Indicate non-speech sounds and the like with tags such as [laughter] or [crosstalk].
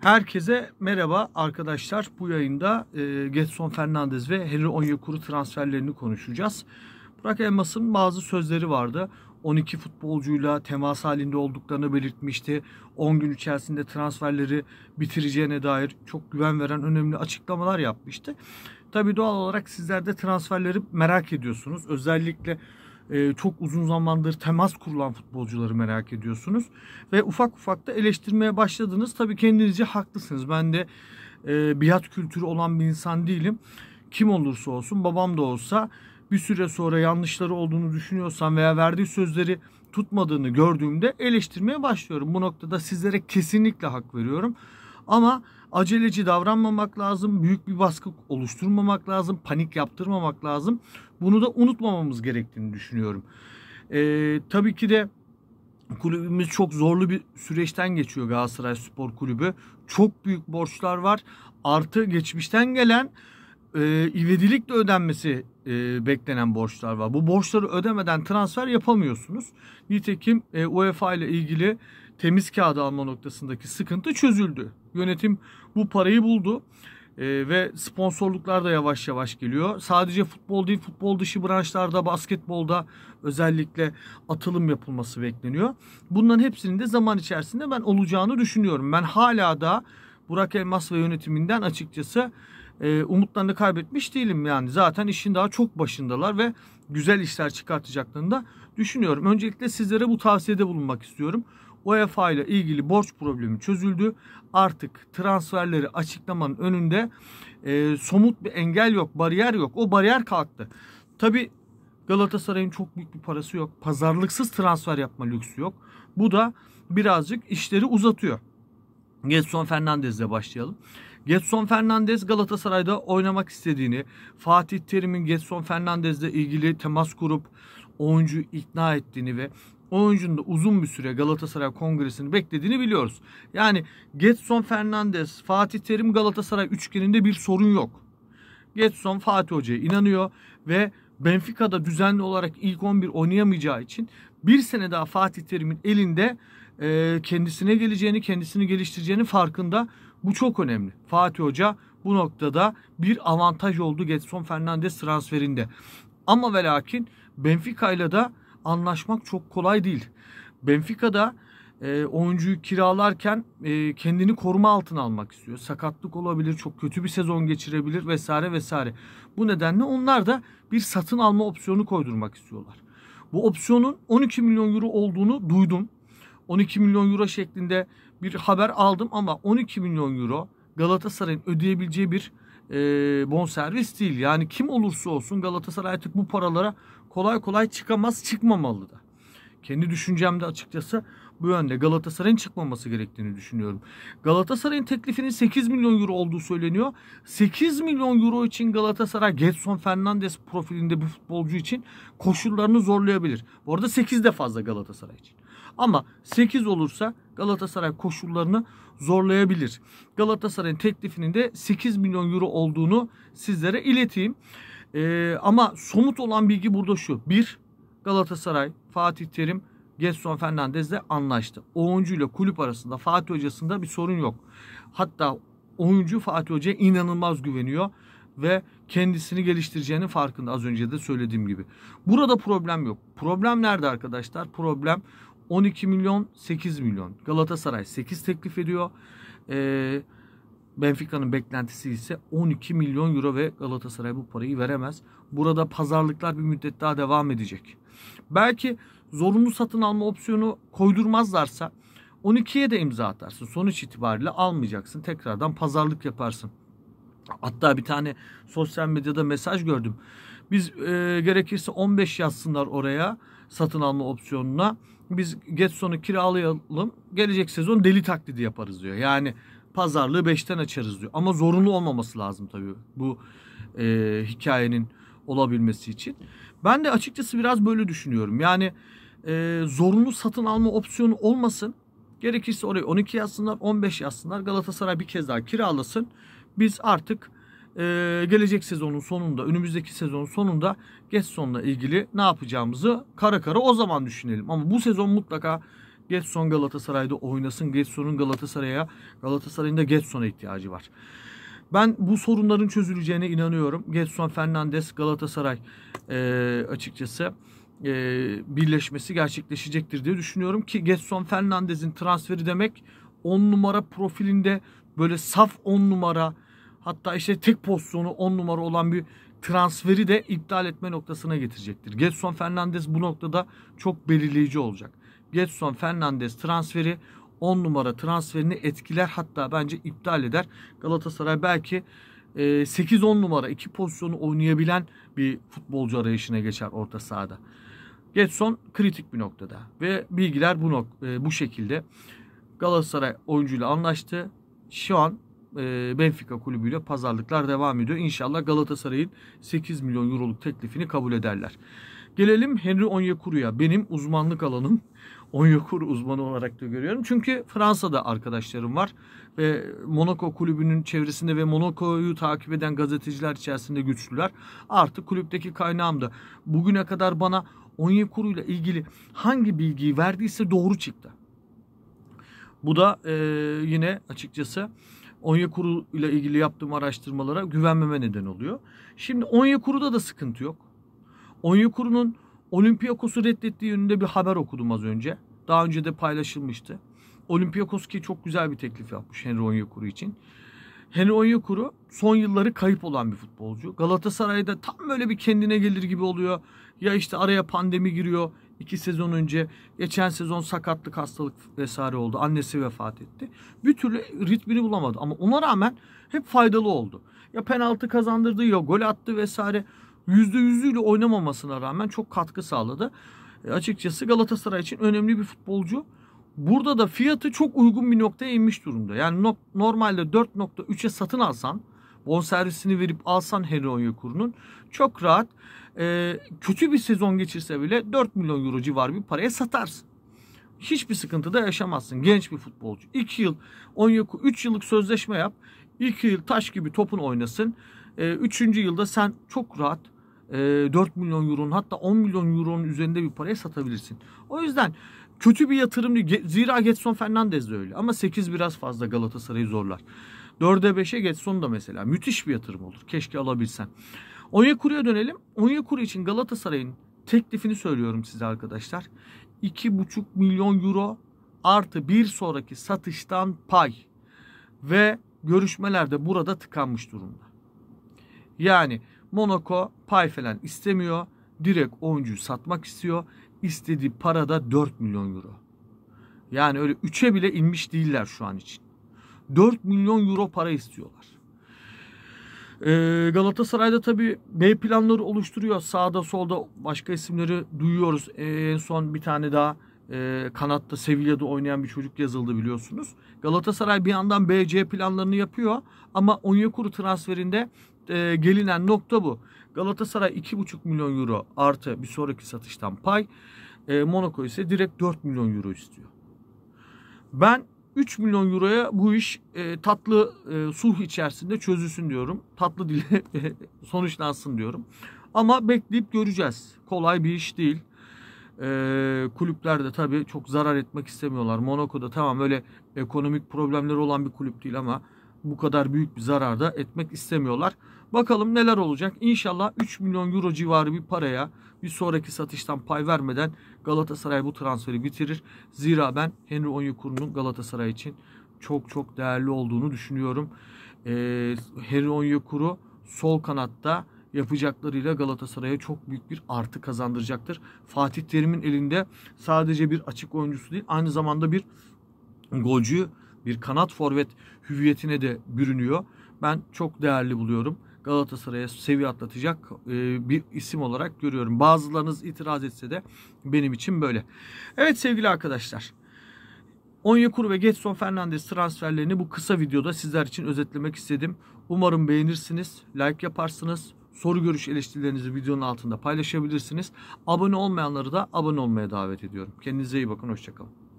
Herkese merhaba arkadaşlar. Bu yayında e, Getson Fernandez ve Henry Onyekuru transferlerini konuşacağız. Burak Elmas'ın bazı sözleri vardı. 12 futbolcuyla temas halinde olduklarını belirtmişti. 10 gün içerisinde transferleri bitireceğine dair çok güven veren önemli açıklamalar yapmıştı. Tabii doğal olarak sizler de transferleri merak ediyorsunuz. Özellikle ee, çok uzun zamandır temas kurulan futbolcuları merak ediyorsunuz. Ve ufak ufak da eleştirmeye başladınız. Tabii kendinizce haklısınız. Ben de e, biat kültürü olan bir insan değilim. Kim olursa olsun babam da olsa bir süre sonra yanlışları olduğunu düşünüyorsam veya verdiği sözleri tutmadığını gördüğümde eleştirmeye başlıyorum. Bu noktada sizlere kesinlikle hak veriyorum. Ama Aceleci davranmamak lazım. Büyük bir baskı oluşturmamak lazım. Panik yaptırmamak lazım. Bunu da unutmamamız gerektiğini düşünüyorum. Ee, tabii ki de kulübümüz çok zorlu bir süreçten geçiyor Galatasaray Spor Kulübü. Çok büyük borçlar var. Artı geçmişten gelen e, ivedilikle ödenmesi e, beklenen borçlar var. Bu borçları ödemeden transfer yapamıyorsunuz. Nitekim e, UEFA ile ilgili temiz kağıdı alma noktasındaki sıkıntı çözüldü yönetim bu parayı buldu. Ee, ve sponsorluklar da yavaş yavaş geliyor. Sadece futbol değil, futbol dışı branşlarda, basketbolda özellikle atılım yapılması bekleniyor. Bunların hepsinin de zaman içerisinde ben olacağını düşünüyorum. Ben hala da Burak Elmas ve yönetiminden açıkçası e, umutlarını kaybetmiş değilim yani. Zaten işin daha çok başındalar ve güzel işler çıkartacaklarını da düşünüyorum. Öncelikle sizlere bu tavsiyede bulunmak istiyorum. UEFA ile ilgili borç problemi çözüldü. Artık transferleri açıklamanın önünde e, somut bir engel yok, bariyer yok. O bariyer kalktı. Tabi Galatasaray'ın çok büyük bir parası yok. Pazarlıksız transfer yapma lüksü yok. Bu da birazcık işleri uzatıyor. Getson ile başlayalım. Getson Fernandez Galatasaray'da oynamak istediğini, Fatih Terim'in Getson ile ilgili temas kurup oyuncu ikna ettiğini ve oyuncunun da uzun bir süre Galatasaray Kongresi'ni beklediğini biliyoruz. Yani Getson Fernandes, Fatih Terim Galatasaray üçgeninde bir sorun yok. Getson Fatih Hoca'ya inanıyor ve Benfica'da düzenli olarak ilk 11 oynayamayacağı için bir sene daha Fatih Terim'in elinde e, kendisine geleceğini, kendisini geliştireceğini farkında. Bu çok önemli. Fatih Hoca bu noktada bir avantaj oldu Getson Fernandes transferinde. Ama ve lakin Benfica ile de anlaşmak çok kolay değil. Benfica'da e, oyuncuyu kiralarken e, kendini koruma altına almak istiyor. Sakatlık olabilir, çok kötü bir sezon geçirebilir vesaire vesaire. Bu nedenle onlar da bir satın alma opsiyonu koydurmak istiyorlar. Bu opsiyonun 12 milyon euro olduğunu duydum. 12 milyon euro şeklinde bir haber aldım ama 12 milyon euro Galatasaray'ın ödeyebileceği bir e, bonservis değil. Yani kim olursa olsun Galatasaray artık bu paralara kolay kolay çıkamaz, çıkmamalı da. Kendi düşüncemde açıkçası bu yönde Galatasaray'ın çıkmaması gerektiğini düşünüyorum. Galatasaray'ın teklifinin 8 milyon euro olduğu söyleniyor. 8 milyon euro için Galatasaray Getson Fernandes profilinde bir futbolcu için koşullarını zorlayabilir. Bu arada 8 de fazla Galatasaray için. Ama 8 olursa Galatasaray koşullarını zorlayabilir. Galatasaray'ın teklifinin de 8 milyon euro olduğunu sizlere ileteyim. E, ama somut olan bilgi burada şu. Bir, Galatasaray, Fatih Terim, Gerson Fernandez ile anlaştı. Oyuncu ile kulüp arasında Fatih Hoca'sında bir sorun yok. Hatta oyuncu Fatih Hoca'ya inanılmaz güveniyor ve kendisini geliştireceğinin farkında az önce de söylediğim gibi. Burada problem yok. Problem nerede arkadaşlar? Problem 12 milyon 8 milyon. Galatasaray 8 teklif ediyor. Eee Benfica'nın beklentisi ise 12 milyon euro ve Galatasaray bu parayı veremez. Burada pazarlıklar bir müddet daha devam edecek. Belki zorunlu satın alma opsiyonu koydurmazlarsa 12'ye de imza atarsın. Sonuç itibariyle almayacaksın. Tekrardan pazarlık yaparsın. Hatta bir tane sosyal medyada mesaj gördüm. Biz e, gerekirse 15 yazsınlar oraya satın alma opsiyonuna. Biz Getson'u kiralayalım. Gelecek sezon deli taklidi yaparız diyor. Yani pazarlığı 5'ten açarız diyor. Ama zorunlu olmaması lazım tabii bu e, hikayenin olabilmesi için. Ben de açıkçası biraz böyle düşünüyorum. Yani e, zorunlu satın alma opsiyonu olmasın. Gerekirse orayı 12 yazsınlar, 15 yazsınlar. Galatasaray bir kez daha kiralasın. Biz artık e, gelecek sezonun sonunda, önümüzdeki sezonun sonunda geç sonla ilgili ne yapacağımızı kara kara o zaman düşünelim. Ama bu sezon mutlaka Getson Galatasaray'da oynasın. Getson'un Galatasaray'a, Galatasaray'ın da Getson'a ihtiyacı var. Ben bu sorunların çözüleceğine inanıyorum. Getson, Fernandes, Galatasaray e, açıkçası e, birleşmesi gerçekleşecektir diye düşünüyorum ki Getson Fernandez'in transferi demek 10 numara profilinde böyle saf 10 numara hatta işte tek pozisyonu 10 numara olan bir transferi de iptal etme noktasına getirecektir. Getson Fernandez bu noktada çok belirleyici olacak. Getson Fernandes transferi 10 numara transferini etkiler hatta bence iptal eder. Galatasaray belki 8-10 e, numara iki pozisyonu oynayabilen bir futbolcu arayışına geçer orta sahada. Getson kritik bir noktada ve bilgiler bu nok- e, bu şekilde. Galatasaray oyuncuyla anlaştı. Şu an e, Benfica kulübüyle pazarlıklar devam ediyor. İnşallah Galatasaray'ın 8 milyon euroluk teklifini kabul ederler. Gelelim Henry Onyekuru'ya. Benim uzmanlık alanım. Onyokur uzmanı olarak da görüyorum. Çünkü Fransa'da arkadaşlarım var ve Monaco kulübünün çevresinde ve Monaco'yu takip eden gazeteciler içerisinde güçlüler. Artık kulüpteki kaynağım da bugüne kadar bana Onyekuru ile ilgili hangi bilgiyi verdiyse doğru çıktı. Bu da e, yine açıkçası Onyekuru ile ilgili yaptığım araştırmalara güvenmeme neden oluyor. Şimdi Onyekuru'da da sıkıntı yok. Onyekuru'nun Olympiakos'u reddettiği yönünde bir haber okudum az önce. Daha önce de paylaşılmıştı. Olympiakos ki çok güzel bir teklif yapmış Henry Onyekuru için. Henry Onyekuru son yılları kayıp olan bir futbolcu. Galatasaray'da tam böyle bir kendine gelir gibi oluyor. Ya işte araya pandemi giriyor. İki sezon önce geçen sezon sakatlık hastalık vesaire oldu. Annesi vefat etti. Bir türlü ritmini bulamadı ama ona rağmen hep faydalı oldu. Ya penaltı kazandırdı ya gol attı vesaire. %100'üyle oynamamasına rağmen çok katkı sağladı. E açıkçası Galatasaray için önemli bir futbolcu. Burada da fiyatı çok uygun bir noktaya inmiş durumda. Yani no normalde 4.3'e satın alsan bonservisini verip alsan Henry Onyekuru'nun çok rahat e, kötü bir sezon geçirse bile 4 milyon euro civarı bir paraya satarsın. Hiçbir sıkıntı da yaşamazsın. Genç bir futbolcu. 2 yıl Onyeku 3 yıllık sözleşme yap. 2 yıl taş gibi topun oynasın. 3. E, üçüncü yılda sen çok rahat 4 ee, milyon euronun hatta 10 milyon euronun üzerinde bir paraya satabilirsin. O yüzden kötü bir yatırım değil. Zira Getson Fernandez de öyle. Ama 8 biraz fazla Galatasaray'ı zorlar. 4'e 5'e Getson da mesela müthiş bir yatırım olur. Keşke alabilsen. Onyekuru'ya dönelim. Onyekuru için Galatasaray'ın teklifini söylüyorum size arkadaşlar. 2,5 milyon euro artı bir sonraki satıştan pay ve görüşmelerde burada tıkanmış durumda. Yani Monaco pay falan istemiyor. Direkt oyuncuyu satmak istiyor. İstediği para da 4 milyon euro. Yani öyle 3'e bile inmiş değiller şu an için. 4 milyon euro para istiyorlar. Ee, Galatasaray'da tabi B planları oluşturuyor. Sağda solda başka isimleri duyuyoruz. Ee, en son bir tane daha e, kanatta Sevilla'da oynayan bir çocuk yazıldı biliyorsunuz. Galatasaray bir yandan BC planlarını yapıyor ama Onyekuru transferinde e, gelinen nokta bu. Galatasaray 2,5 milyon euro artı bir sonraki satıştan pay. E, Monaco ise direkt 4 milyon euro istiyor. Ben 3 milyon euroya bu iş e, tatlı e, sulh içerisinde çözülsün diyorum. Tatlı dile [laughs] sonuçlansın diyorum. Ama bekleyip göreceğiz. Kolay bir iş değil e, kulüpler de tabii çok zarar etmek istemiyorlar. Monaco'da tamam öyle ekonomik problemleri olan bir kulüp değil ama bu kadar büyük bir zarar da etmek istemiyorlar. Bakalım neler olacak. İnşallah 3 milyon euro civarı bir paraya bir sonraki satıştan pay vermeden Galatasaray bu transferi bitirir. Zira ben Henry Onyekuru'nun Galatasaray için çok çok değerli olduğunu düşünüyorum. Ee, Henry Onyekuru sol kanatta yapacaklarıyla Galatasaray'a çok büyük bir artı kazandıracaktır. Fatih Terim'in elinde sadece bir açık oyuncusu değil aynı zamanda bir golcü, bir kanat forvet hüviyetine de bürünüyor. Ben çok değerli buluyorum. Galatasaray'a seviye atlatacak e, bir isim olarak görüyorum. Bazılarınız itiraz etse de benim için böyle. Evet sevgili arkadaşlar. Onyekuru ve Getson Fernandes transferlerini bu kısa videoda sizler için özetlemek istedim. Umarım beğenirsiniz, like yaparsınız soru görüş eleştirilerinizi videonun altında paylaşabilirsiniz. Abone olmayanları da abone olmaya davet ediyorum. Kendinize iyi bakın. Hoşçakalın.